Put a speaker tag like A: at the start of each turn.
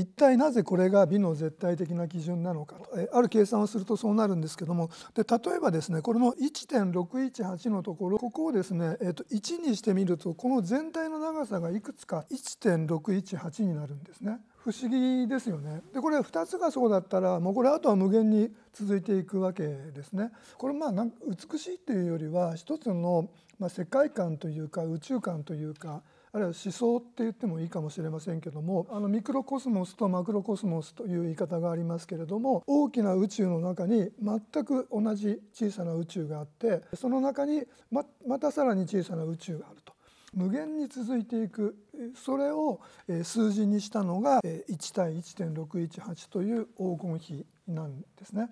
A: 一体なぜこれが美の絶対的な基準なのかとある計算をするとそうなるんですけどもで例えばですねこれの1.618のところここをですね、えー、と1にしてみるとこの全体の長さがいくつか1.618になるんですね。不思議ですよねでこれ2つがそうだったらもうこれあとは無限に続いていくわけですね。これまあなんか美しいというよりは一つの、ま世界観というか宇宙観というかあるいは思想って言ってもいいかもしれませんけどもあのミクロコスモスとマクロコスモスという言い方がありますけれども大きな宇宙の中に全く同じ小さな宇宙があってその中にままたさらに小さな宇宙があると。無限に続いていくそれを数字にしたのが1対1.618という黄金比なんですね。